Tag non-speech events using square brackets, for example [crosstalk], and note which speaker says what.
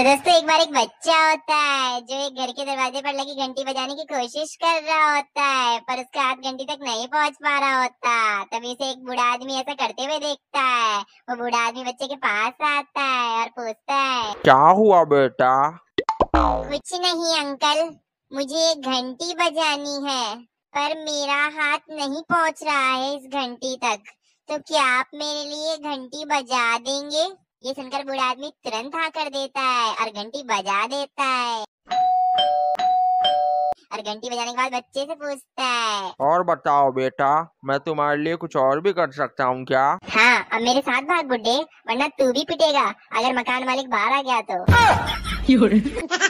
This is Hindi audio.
Speaker 1: तो दोस्तों एक बार एक बच्चा होता है जो एक घर के दरवाजे पर लगी घंटी बजाने की कोशिश कर रहा होता है पर उसका हाथ घंटी तक नहीं पहुंच पा रहा होता तभी से एक बूढ़ा आदमी ऐसा करते हुए देखता है वो बूढ़ा आदमी बच्चे के पास आता है और पूछता है
Speaker 2: क्या हुआ बेटा
Speaker 1: कुछ नहीं अंकल मुझे एक घंटी बजानी है पर मेरा हाथ नहीं पहुँच रहा है इस घंटी तक तो क्या आप मेरे लिए घंटी बजा देंगे ये सुनकर बूढ़ा आदमी तुरंत हाँ कर देता है और घंटी बजा देता है और घंटी बजाने के बाद बच्चे से पूछता है
Speaker 3: और बताओ बेटा मैं तुम्हारे लिए कुछ और भी कर सकता हूँ क्या
Speaker 1: हाँ अब मेरे साथ भाग बुड्ढे वरना तू भी पिटेगा अगर मकान मालिक बाहर आ गया तो [laughs]